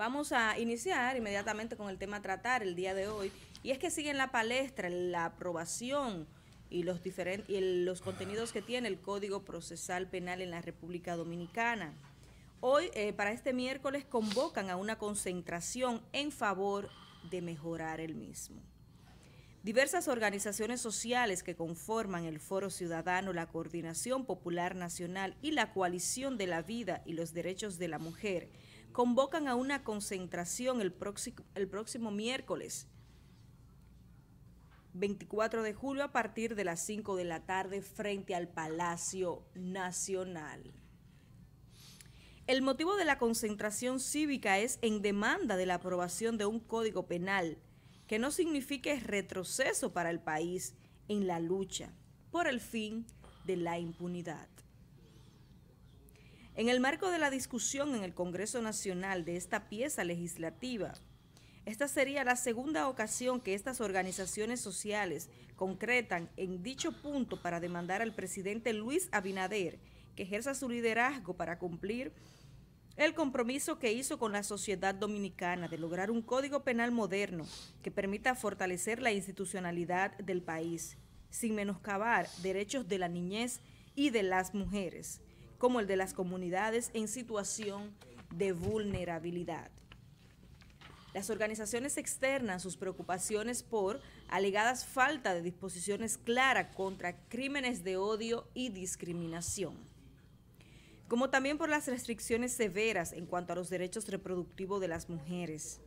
Vamos a iniciar inmediatamente con el tema a tratar el día de hoy. Y es que sigue en la palestra la aprobación y los, diferentes, los contenidos que tiene el Código Procesal Penal en la República Dominicana. Hoy, eh, para este miércoles, convocan a una concentración en favor de mejorar el mismo. Diversas organizaciones sociales que conforman el Foro Ciudadano, la Coordinación Popular Nacional y la Coalición de la Vida y los Derechos de la Mujer convocan a una concentración el, próximo, el próximo miércoles 24 de julio a partir de las 5 de la tarde frente al Palacio Nacional. El motivo de la concentración cívica es en demanda de la aprobación de un código penal que no signifique retroceso para el país en la lucha por el fin de la impunidad. En el marco de la discusión en el Congreso Nacional de esta pieza legislativa, esta sería la segunda ocasión que estas organizaciones sociales concretan en dicho punto para demandar al presidente Luis Abinader que ejerza su liderazgo para cumplir el compromiso que hizo con la sociedad dominicana de lograr un código penal moderno que permita fortalecer la institucionalidad del país, sin menoscabar derechos de la niñez y de las mujeres como el de las comunidades en situación de vulnerabilidad. Las organizaciones externas sus preocupaciones por alegadas falta de disposiciones claras contra crímenes de odio y discriminación, como también por las restricciones severas en cuanto a los derechos reproductivos de las mujeres,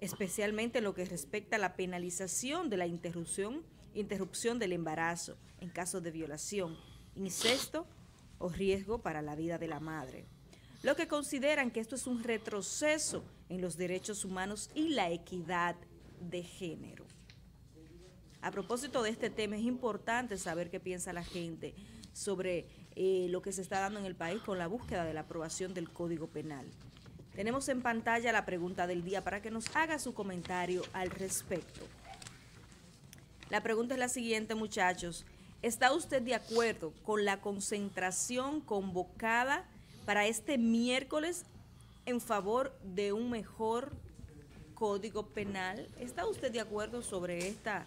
especialmente lo que respecta a la penalización de la interrupción, interrupción del embarazo en caso de violación, incesto o riesgo para la vida de la madre. Lo que consideran que esto es un retroceso en los derechos humanos y la equidad de género. A propósito de este tema, es importante saber qué piensa la gente sobre eh, lo que se está dando en el país con la búsqueda de la aprobación del Código Penal. Tenemos en pantalla la pregunta del día para que nos haga su comentario al respecto. La pregunta es la siguiente, muchachos. ¿Está usted de acuerdo con la concentración convocada para este miércoles en favor de un mejor código penal? ¿Está usted de acuerdo sobre esta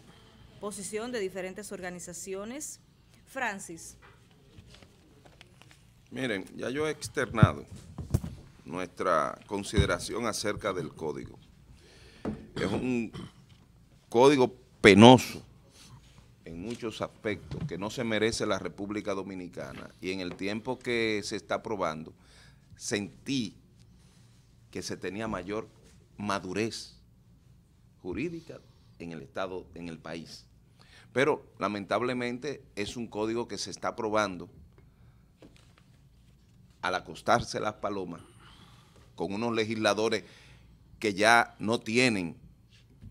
posición de diferentes organizaciones? Francis. Miren, ya yo he externado nuestra consideración acerca del código. Es un código penoso en muchos aspectos que no se merece la República Dominicana y en el tiempo que se está aprobando, sentí que se tenía mayor madurez jurídica en el Estado, en el país. Pero lamentablemente es un código que se está aprobando al acostarse las palomas con unos legisladores que ya no tienen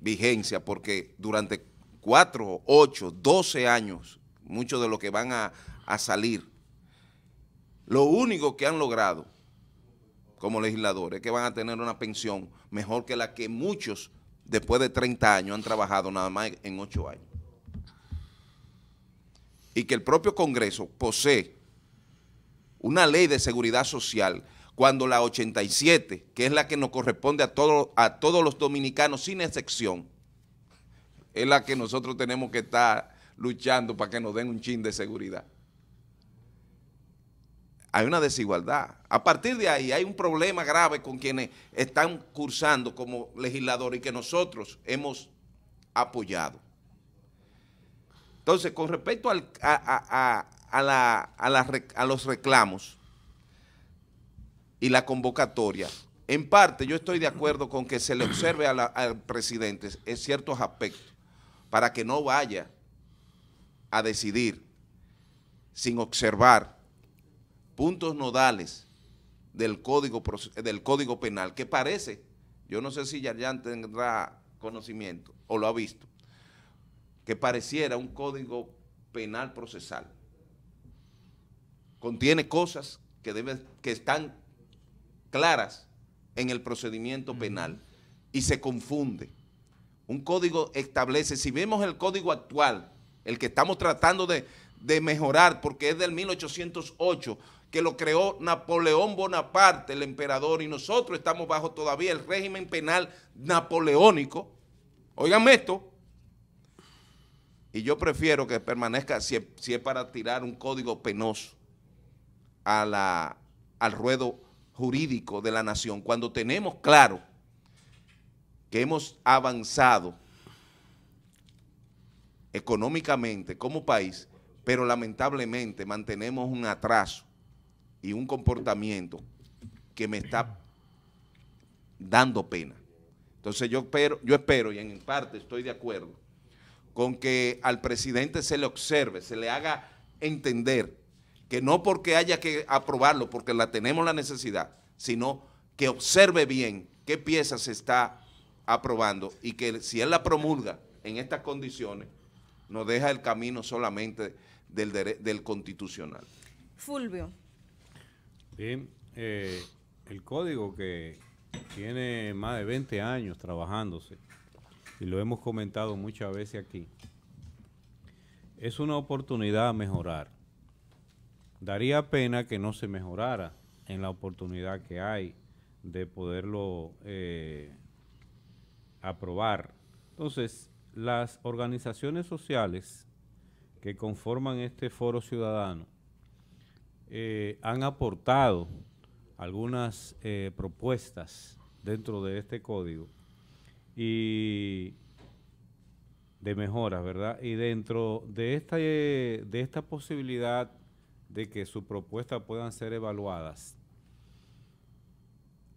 vigencia porque durante cuatro, ocho, 12 años, muchos de los que van a, salir, lo único que han logrado como legisladores es que van a tener una pensión mejor que la que muchos después de 30 años han trabajado nada más en ocho años. Y que el propio Congreso posee una ley de seguridad social cuando la 87, que es la que nos corresponde a, a todos los dominicanos sin excepción, es la que nosotros tenemos que estar luchando para que nos den un chin de seguridad. Hay una desigualdad. A partir de ahí hay un problema grave con quienes están cursando como legisladores y que nosotros hemos apoyado. Entonces, con respecto a, los reclamos y la convocatoria, en parte yo estoy de acuerdo con que se le observe al presidente en ciertos aspectos, para que no vaya a decidir sin observar puntos nodales del Código, del código Penal, que parece, yo no sé si ya tendrá conocimiento o lo ha visto, que pareciera un Código Penal procesal. Contiene cosas que, que están claras en el procedimiento penal y se confunde. Un código establece, si vemos el código actual, el que estamos tratando de, mejorar, porque es del 1808, que lo creó Napoleón Bonaparte, el emperador, y nosotros estamos bajo todavía el régimen penal napoleónico. Óiganme esto. Y yo prefiero que permanezca, si es, para tirar un código penoso a la, al ruedo jurídico de la nación, cuando tenemos claro que hemos avanzado económicamente como país, pero lamentablemente mantenemos un atraso y un comportamiento que me está dando pena. Entonces yo espero, yo espero y en parte estoy de acuerdo con que al presidente se le observe, se le haga entender que no porque haya que aprobarlo, porque la tenemos la necesidad, sino que observe bien qué piezas se está aprobando y que si él la promulga en estas condiciones, nos deja el camino solamente del, del constitucional. Fulvio. Bien, eh, el código que tiene más de 20 años trabajándose, y lo hemos comentado muchas veces aquí, es una oportunidad a mejorar. Daría pena que no se mejorara en la oportunidad que hay de poderlo eh, aprobar. Entonces, las organizaciones sociales que conforman este foro ciudadano eh, han aportado algunas eh, propuestas dentro de este código y de mejoras, ¿verdad? Y dentro de esta, eh, de esta posibilidad de que sus propuestas puedan ser evaluadas,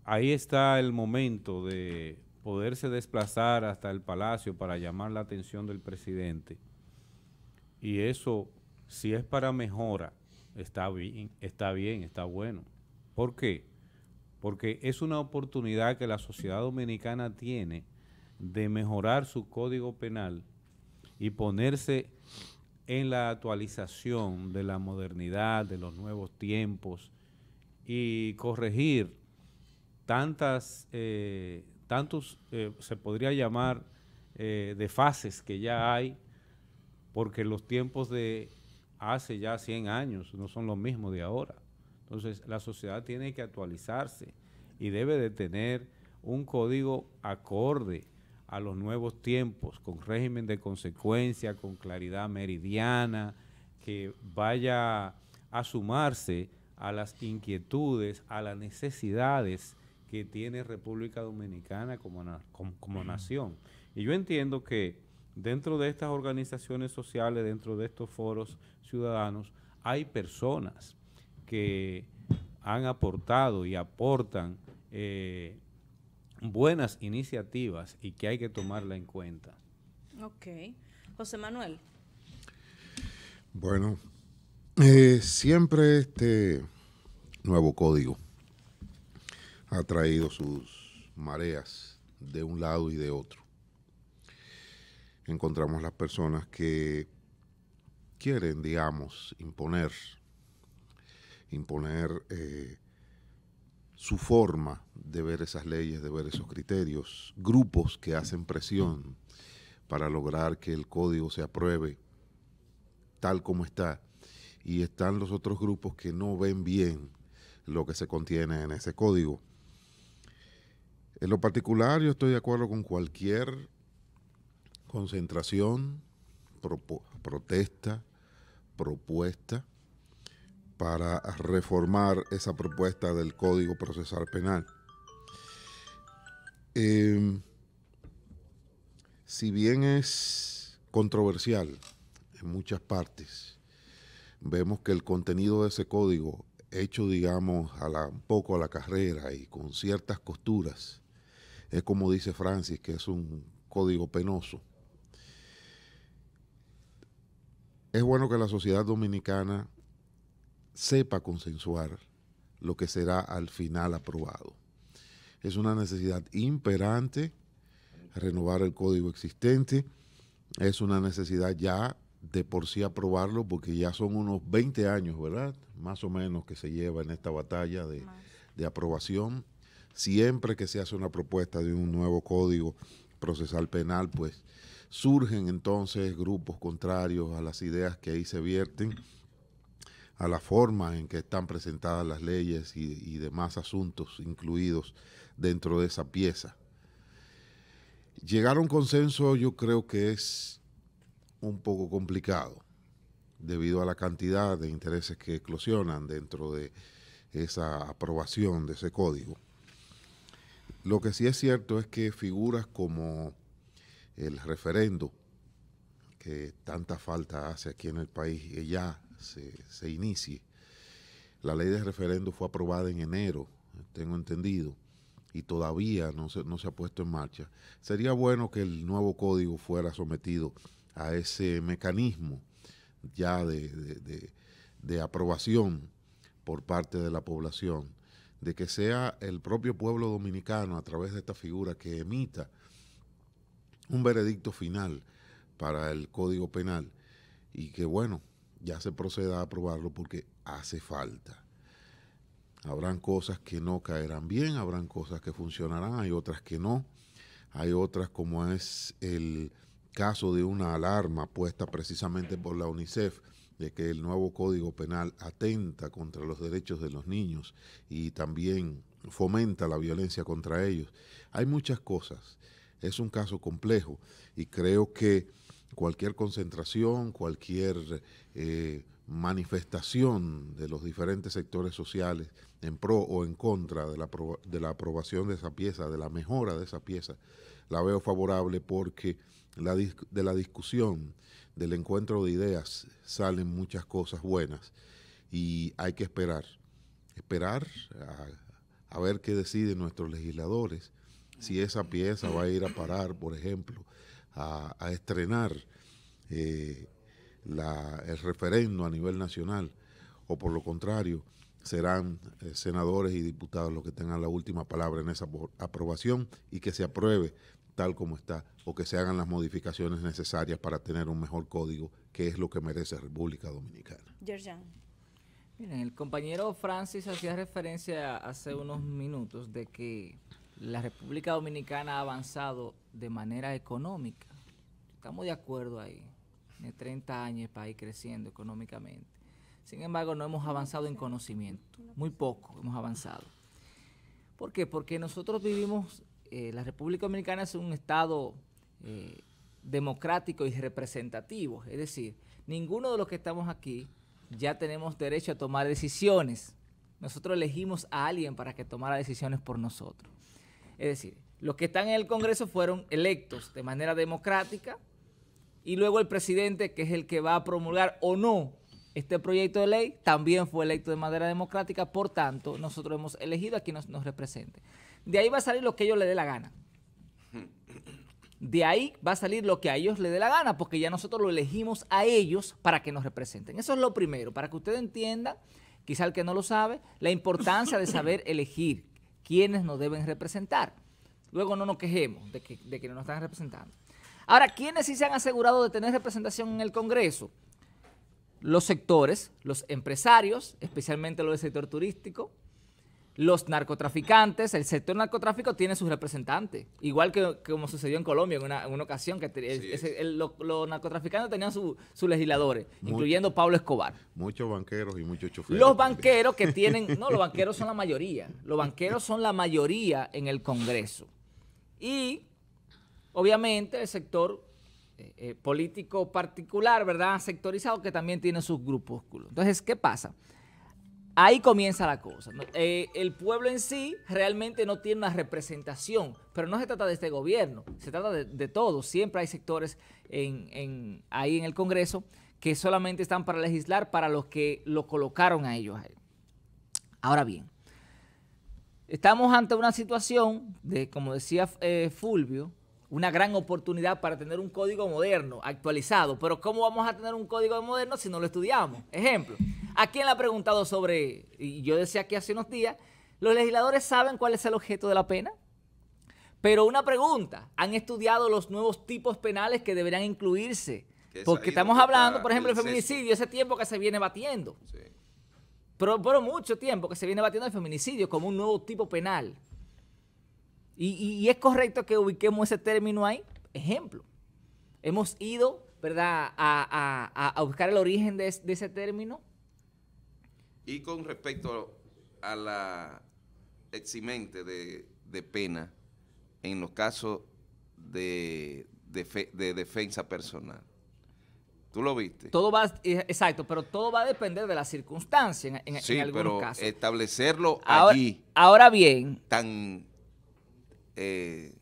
ahí está el momento de poderse desplazar hasta el palacio para llamar la atención del presidente. Y eso, si es para mejora, está bien, está bien, está bueno. ¿Por qué? Porque es una oportunidad que la sociedad dominicana tiene de mejorar su código penal y ponerse en la actualización de la modernidad, de los nuevos tiempos y corregir tantas eh, tantos, eh, se podría llamar, eh, de fases que ya hay, porque los tiempos de hace ya 100 años no son los mismos de ahora. Entonces, la sociedad tiene que actualizarse y debe de tener un código acorde a los nuevos tiempos, con régimen de consecuencia, con claridad meridiana, que vaya a sumarse a las inquietudes, a las necesidades que tiene República Dominicana como, como, nación. Y yo entiendo que dentro de estas organizaciones sociales, dentro de estos foros ciudadanos, hay personas que han aportado y aportan eh, buenas iniciativas y que hay que tomarla en cuenta. Ok. José Manuel. Bueno, eh, siempre este nuevo código ha traído sus mareas de un lado y de otro. Encontramos las personas que quieren, digamos, imponer, imponer eh, su forma de ver esas leyes, de ver esos criterios, grupos que hacen presión para lograr que el código se apruebe tal como está. Y están los otros grupos que no ven bien lo que se contiene en ese código. En lo particular, yo estoy de acuerdo con cualquier concentración, protesta, propuesta para reformar esa propuesta del Código Procesal Penal. Em, si bien es controversial en muchas partes, vemos que el contenido de ese código, hecho, digamos, un poco a la carrera y con ciertas costuras, es como dice Francis, que es un código penoso. Es bueno que la sociedad dominicana sepa consensuar lo que será al final aprobado. Es una necesidad imperante renovar el código existente, es una necesidad ya de por sí aprobarlo porque ya son unos 20 años, ¿verdad? Más o menos que se lleva en esta batalla de, de aprobación Siempre que se hace una propuesta de un nuevo código procesal penal, pues surgen entonces grupos contrarios a las ideas que ahí se vierten, a la forma en que están presentadas las leyes y, y demás asuntos incluidos dentro de esa pieza. Llegar a un consenso yo creo que es un poco complicado debido a la cantidad de intereses que eclosionan dentro de esa aprobación de ese código. Lo que sí es cierto es que figuras como el referendo, que tanta falta hace aquí en el país, que ya se, inicie. La ley de referendo fue aprobada en enero, tengo entendido, y todavía no se, no se ha puesto en marcha. Sería bueno que el nuevo código fuera sometido a ese mecanismo ya de aprobación por parte de la población de que sea el propio pueblo dominicano a través de esta figura que emita un veredicto final para el Código Penal y que bueno, ya se proceda a aprobarlo porque hace falta. Habrán cosas que no caerán bien, habrán cosas que funcionarán, hay otras que no, hay otras como es el caso de una alarma puesta precisamente por la UNICEF de que el nuevo Código Penal atenta contra los derechos de los niños y también fomenta la violencia contra ellos. Hay muchas cosas. Es un caso complejo y creo que cualquier concentración, cualquier eh, manifestación de los diferentes sectores sociales en pro o en contra de la, aprobación de esa pieza, de la mejora de esa pieza, la veo favorable porque de la discusión, del encuentro de ideas, salen muchas cosas buenas y hay que esperar, esperar a, ver qué deciden nuestros legisladores, si esa pieza va a ir a parar, por ejemplo, a, estrenar eh, el referendo a nivel nacional, o por lo contrario, serán eh, senadores y diputados los que tengan la última palabra en esa aprobación y que se apruebe tal como está o que se hagan las modificaciones necesarias para tener un mejor código, que es lo que merece República Dominicana. Miren, el compañero Francis hacía referencia hace unos minutos de que la República Dominicana ha avanzado de manera económica. Estamos de acuerdo ahí. Tiene 30 años el país creciendo económicamente. Sin embargo, no hemos avanzado en conocimiento, muy poco hemos avanzado. ¿Por qué? Porque nosotros vivimos, eh, la República Dominicana es un Estado eh, democrático y representativo, es decir, ninguno de los que estamos aquí ya tenemos derecho a tomar decisiones. Nosotros elegimos a alguien para que tomara decisiones por nosotros. Es decir, los que están en el Congreso fueron electos de manera democrática y luego el presidente, que es el que va a promulgar o no este proyecto de ley también fue electo de manera democrática, por tanto, nosotros hemos elegido a quien nos, represente. De ahí va a salir lo que ellos le dé la gana. De ahí va a salir lo que a ellos le dé la gana, porque ya nosotros lo elegimos a ellos para que nos representen. Eso es lo primero, para que usted entienda, quizá el que no lo sabe, la importancia de saber elegir quiénes nos deben representar. Luego no nos quejemos de que, de que no nos están representando. Ahora, ¿quiénes sí se han asegurado de tener representación en el Congreso? los sectores, los empresarios, especialmente los del sector turístico, los narcotraficantes, el sector narcotráfico tiene sus representantes, igual que, como sucedió en Colombia en una, ocasión, que los narcotraficantes tenían sus legisladores, incluyendo Pablo Escobar. Muchos banqueros y muchos choferes. Los banqueros que tienen, no, los banqueros son la mayoría, los banqueros son la mayoría en el Congreso. Y obviamente el sector eh, eh, político particular, ¿verdad? Sectorizado que también tiene sus grupúsculos. Entonces, ¿qué pasa? Ahí comienza la cosa. Eh, el pueblo en sí realmente no tiene una representación, pero no se trata de este gobierno, se trata de, todo. Siempre hay sectores ahí en el Congreso que solamente están para legislar para los que lo colocaron a ellos. Ahora bien, estamos ante una situación de, como decía Fulvio, una gran oportunidad para tener un código moderno, actualizado. Pero ¿cómo vamos a tener un código moderno si no lo estudiamos? Ejemplo, ¿a quién le ha preguntado sobre, y yo decía aquí hace unos días, los legisladores saben cuál es el objeto de la pena? Pero una pregunta, ¿han estudiado los nuevos tipos penales que deberían incluirse? Porque estamos hablando, por ejemplo, del feminicidio, ese tiempo que se viene batiendo. pero mucho tiempo que se viene batiendo el feminicidio como un nuevo tipo penal. Y, es correcto que ubiquemos ese término ahí. Ejemplo. Hemos ido, ¿verdad?, a, buscar el origen de, ese término. Y con respecto a la eximente de, pena en los casos de, defensa personal. Tú lo viste. Todo va, eh, exacto, pero todo va a depender de la circunstancia en, sí, pero Establecerlo allí. Ahora bien. Tan eh,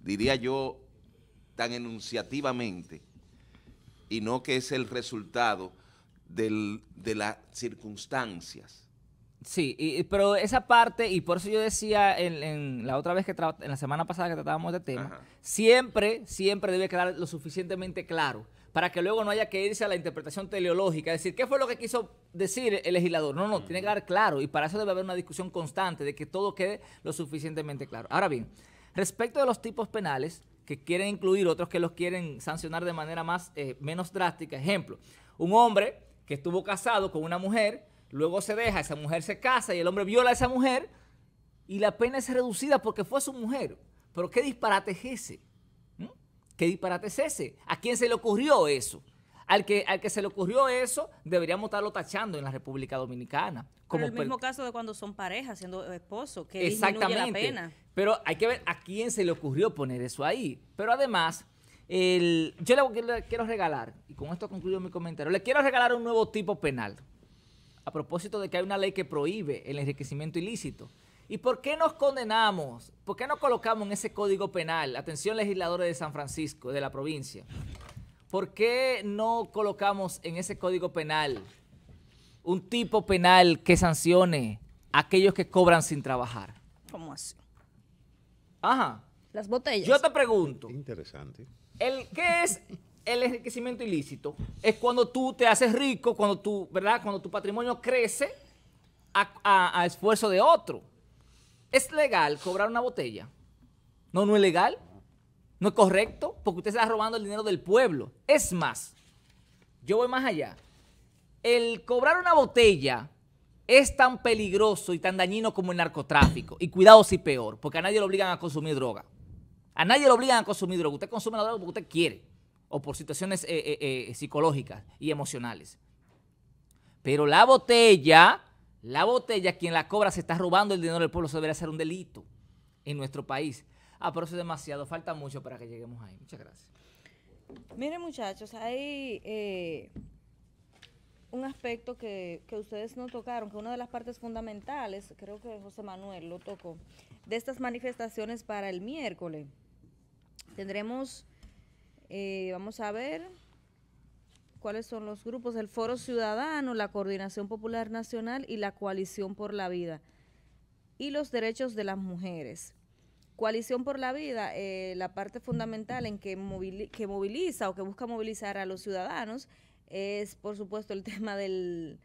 diría yo, tan enunciativamente, y no que es el resultado de las circunstancias. Sí, pero esa parte, y por eso yo decía en, la otra vez que, en la semana pasada que tratábamos de tema, siempre, siempre debe quedar lo suficientemente claro para que luego no haya que irse a la interpretación teleológica, es decir, ¿qué fue lo que quiso decir el legislador? No, no, tiene que dar claro y para eso debe haber una discusión constante de que todo quede lo suficientemente claro. Ahora bien, respecto de los tipos penales que quieren incluir, otros que los quieren sancionar de manera más eh, menos drástica, ejemplo, un hombre que estuvo casado con una mujer, luego se deja, esa mujer se casa y el hombre viola a esa mujer y la pena es reducida porque fue su mujer. Pero qué disparate es ese. ¿Qué disparate es ese? ¿A quién se le ocurrió eso? Al que, al que se le ocurrió eso, deberíamos estarlo tachando en la República Dominicana. Como el mismo caso de cuando son parejas, siendo esposo, que Exactamente. la pena. Pero hay que ver a quién se le ocurrió poner eso ahí. Pero además, yo le, quiero regalar, y con esto concluyo mi comentario, le quiero regalar un nuevo tipo penal. A propósito de que hay una ley que prohíbe el enriquecimiento ilícito. ¿Y por qué nos condenamos? ¿Por qué no colocamos en ese código penal? Atención, legisladores de San Francisco, de la provincia. ¿Por qué no colocamos en ese código penal un tipo penal que sancione a aquellos que cobran sin trabajar? ¿Cómo así? Ajá. Las botellas. Yo te pregunto. Interesante. El, ¿Qué es el enriquecimiento ilícito? Es cuando tú te haces rico, cuando tu, ¿verdad? Cuando tu patrimonio crece a esfuerzo de otro. ¿Es legal cobrar una botella? No, no es legal. No es correcto porque usted está robando el dinero del pueblo. Es más, yo voy más allá. El cobrar una botella es tan peligroso y tan dañino como el narcotráfico. Y cuidado si peor, porque a nadie lo obligan a consumir droga. A nadie lo obligan a consumir droga. Usted consume la droga porque usted quiere o por situaciones eh, eh, eh, psicológicas y emocionales. Pero la botella la botella, quien la cobra, se está robando el dinero del pueblo. Eso debería ser un delito en nuestro país. Ah, pero es demasiado. Falta mucho para que lleguemos ahí. Muchas gracias. Miren, muchachos, hay eh, un aspecto que, ustedes no tocaron, que una de las partes fundamentales, creo que José Manuel lo tocó, de estas manifestaciones para el miércoles. Tendremos, eh, vamos a ver, ¿Cuáles son los grupos? El Foro Ciudadano, la Coordinación Popular Nacional y la Coalición por la Vida. Y los derechos de las mujeres. Coalición por la Vida, eh, la parte fundamental en que, moviliza o que busca movilizar a los ciudadanos es, por supuesto, el tema de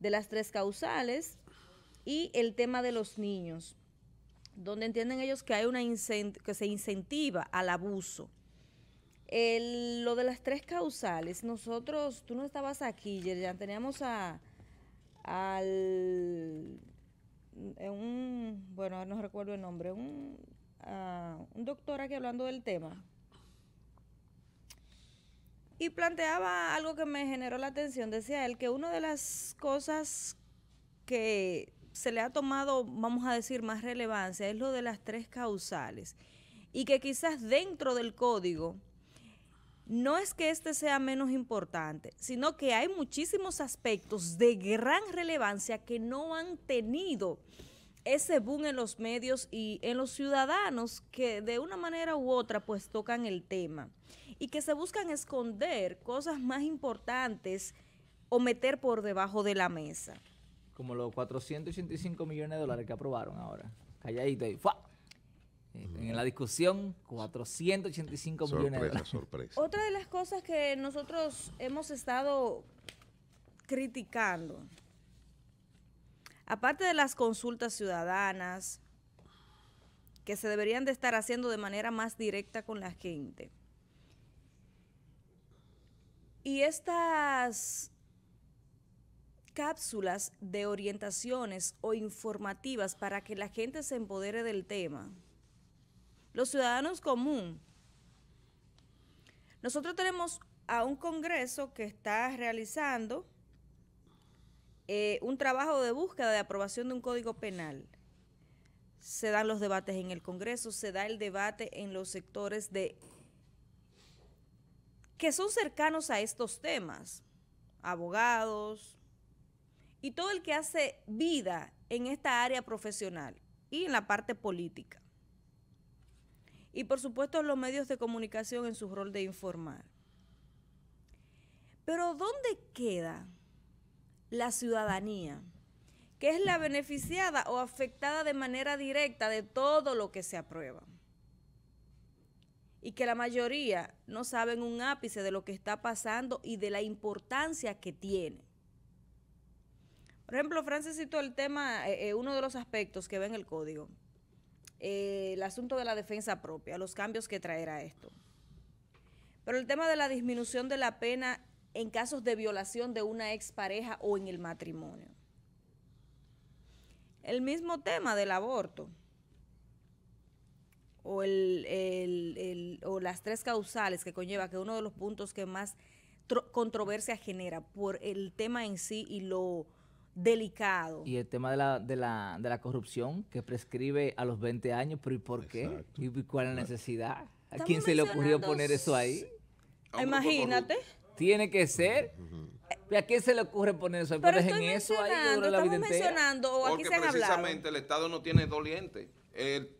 las tres causales y el tema de los niños, donde entienden ellos que, hay una que se incentiva al abuso lo de las tres causales, nosotros, tú no estabas aquí, ya teníamos a, al, un, bueno, no recuerdo el nombre, un, un doctor aquí hablando del tema. Y planteaba algo que me generó la atención, decía él que una de las cosas que se le ha tomado, vamos a decir, más relevancia es lo de las tres causales y que quizás dentro del código no es que este sea menos importante, sino que hay muchísimos aspectos de gran relevancia que no han tenido ese boom en los medios y en los ciudadanos que de una manera u otra pues tocan el tema y que se buscan esconder cosas más importantes o meter por debajo de la mesa. Como los 485 millones de dólares que aprobaron ahora. Calladito y ¡Fua! en la discusión, 485 millones de dólares. Sorpresa. Otra de las cosas que nosotros hemos estado criticando, aparte de las consultas ciudadanas, que se deberían de estar haciendo de manera más directa con la gente, y estas cápsulas de orientaciones o informativas para que la gente se empodere del tema, los ciudadanos común, nosotros tenemos a un Congreso que está realizando eh, un trabajo de búsqueda de aprobación de un código penal. Se dan los debates en el Congreso, se da el debate en los sectores de que son cercanos a estos temas, abogados y todo el que hace vida en esta área profesional y en la parte política y por supuesto los medios de comunicación en su rol de informar. Pero ¿dónde queda la ciudadanía, que es la beneficiada o afectada de manera directa de todo lo que se aprueba? Y que la mayoría no saben un ápice de lo que está pasando y de la importancia que tiene. Por ejemplo, Francis citó el tema, eh, eh, uno de los aspectos que ve en el código, eh, el asunto de la defensa propia, los cambios que traerá esto. Pero el tema de la disminución de la pena en casos de violación de una expareja o en el matrimonio. El mismo tema del aborto o, o las tres causales que conlleva, que uno de los puntos que más controversia genera por el tema en sí y lo delicado. Y el tema de la, corrupción que prescribe a los 20 años, pero ¿y por qué? ¿Y cuál es la necesidad? ¿A quién se le ocurrió poner eso ahí? Imagínate. Tiene que ser. ¿A quién se le ocurre poner eso? ahí? Pero en eso ahí la mencionando, Porque precisamente el Estado no tiene doliente.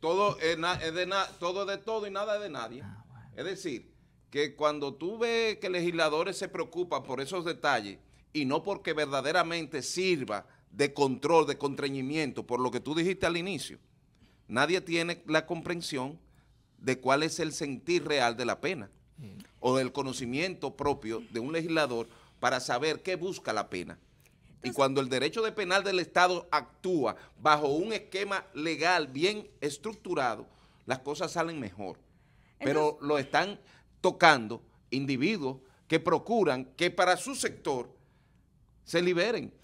todo, es, de todo y nada es de nadie. Ah, es decir, que cuando tú ves que legisladores se preocupan por esos detalles, y no porque verdaderamente sirva de control, de contrañimiento, por lo que tú dijiste al inicio. Nadie tiene la comprensión de cuál es el sentir real de la pena mm. o del conocimiento propio de un legislador para saber qué busca la pena. y cuando el derecho de penal del Estado actúa bajo un esquema legal bien estructurado, las cosas salen mejor. Pero lo están tocando individuos que procuran que para su sector se liberen.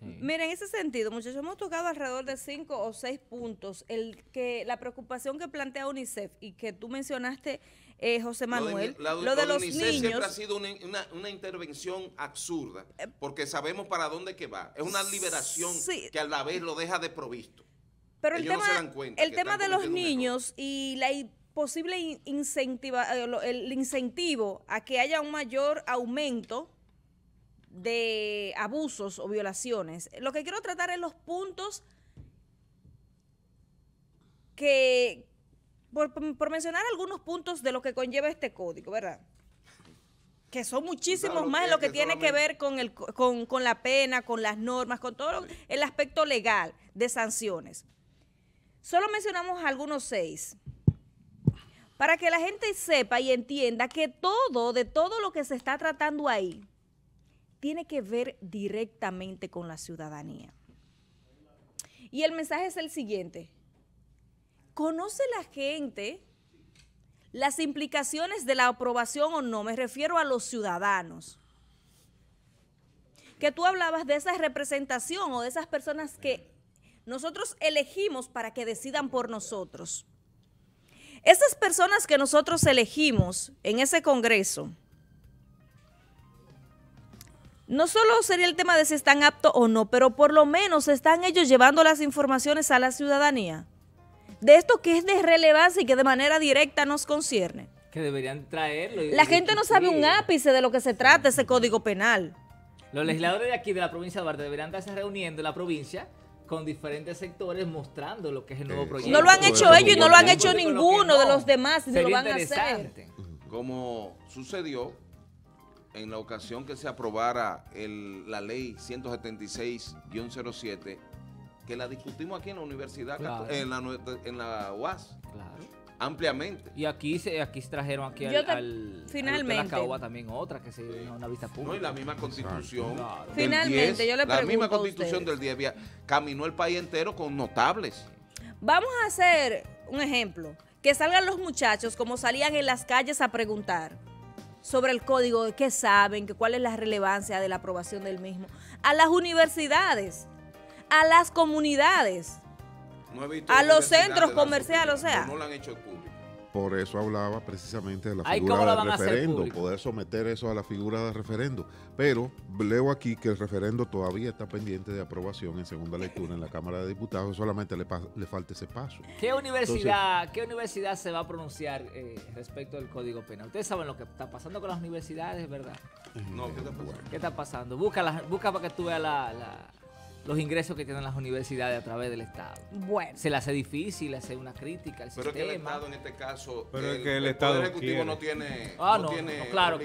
Mira, en ese sentido, muchachos, hemos tocado alrededor de cinco o seis puntos. El que la preocupación que plantea UNICEF y que tú mencionaste, eh, José Manuel, lo de, la, los UNICEF niños, siempre ha sido una, intervención absurda, eh, porque sabemos para dónde que va. Es una liberación que a la vez lo deja desprovisto. Pero el tema, el tema de los niños y la posible incentiva, eh, el incentivo a que haya un mayor aumento de abusos o violaciones. Lo que quiero tratar es los puntos que, por, mencionar algunos puntos de lo que conlleva este código, ¿verdad? que son muchísimos más de lo que, tiene que ver con, la pena, con las normas, con todo el aspecto legal de sanciones. Solo mencionamos algunos seis. Para que la gente sepa y entienda que todo, de todo lo que se está tratando ahí, tiene que ver directamente con la ciudadanía. Y el mensaje es el siguiente. ¿Conoce la gente las implicaciones de la aprobación o no? Me refiero a los ciudadanos. Que tú hablabas de esa representación o de esas personas que nosotros elegimos para que decidan por nosotros. Esas personas que nosotros elegimos en ese Congreso, no solo sería el tema de si están aptos o no, pero por lo menos están ellos llevando las informaciones a la ciudadanía de esto que es de relevancia y que de manera directa nos concierne. Que deberían traerlo. La gente no sabe un ápice de lo que se trata ese código penal. Los legisladores de aquí, de la provincia de Duarte, deberían estarse reuniendo en la provincia con diferentes sectores mostrando lo que es el nuevo eh, proyecto. No lo han hecho ellos y no lo han hecho ninguno de los demás. Y se lo van a hacer. Como sucedió en la ocasión que se aprobara la ley 176-07, que la discutimos aquí en la universidad, en, la, UAS. Ampliamente. Y aquí se, aquí trajeron aquí al, finalmente. también otra que se una vista pública. No, y la misma constitución. finalmente, yo le pregunto. La misma constitución del 10 caminó el país entero con notables. Vamos a hacer un ejemplo. Que salgan los muchachos como salían en las calles a preguntar sobre el código, de qué saben, que cuál es la relevancia de la aprobación del mismo, a las universidades, a las comunidades, a los centros comerciales, o sea. No han hecho por eso hablaba precisamente de la figura del referendo, poder someter eso a la figura del referendo. Pero leo aquí que el referendo todavía está pendiente de aprobación en segunda lectura en la Cámara de Diputados, solamente le, falta ese paso. ¿Qué universidad, ¿Qué universidad se va a pronunciar eh, respecto del Código Penal? Ustedes saben lo que está pasando con las universidades, ¿verdad? Eh, no, ¿qué está pasando? ¿Qué está pasando? Busca, la, busca para que tú veas la los ingresos que tienen las universidades a través del Estado. Bueno. Se le hace difícil hacer una crítica al pero sistema. Pero es que el Estado en este caso, pero el, el, Estado Ejecutivo no tiene, ah, no, eh, eh, claro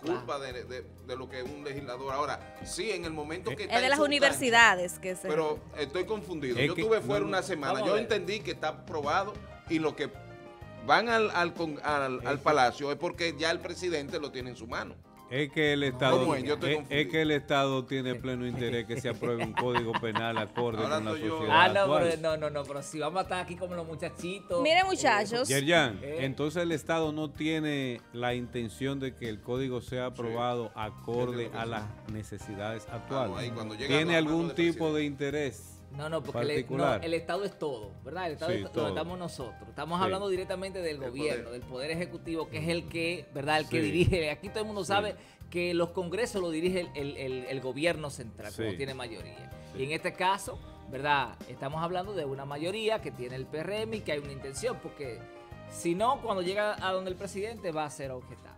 culpa de, lo que es un legislador. Ahora, sí, en el momento que... Es de las universidades que se... Pero estoy confundido. yo estuve fuera una semana. Yo entendí que está aprobado y lo que van al, al palacio es porque ya el presidente lo tiene en su mano. Es que el Estado, es? que el Estado tiene pleno interés que se apruebe un código penal acorde con la sociedad. Ah, no, no, no, pero si vamos a estar aquí como los muchachitos. mire muchachos. Eh. entonces el Estado no tiene la intención de que el código sea aprobado acorde a las necesidades actuales. tiene algún tipo de interés. No, no, porque e-, el, Estado es todo, ¿verdad? El Estado es estamos nosotros. Estamos hablando directamente del gobierno, del poder ejecutivo, que es el que, ¿verdad? El que dirige. Aquí todo el mundo sabe que los congresos lo dirige el, el gobierno central, como tiene mayoría. Y en este caso, ¿verdad? Estamos hablando de una mayoría que tiene el PRM y que hay una intención, porque si no, cuando llega a donde el presidente va a ser objetado.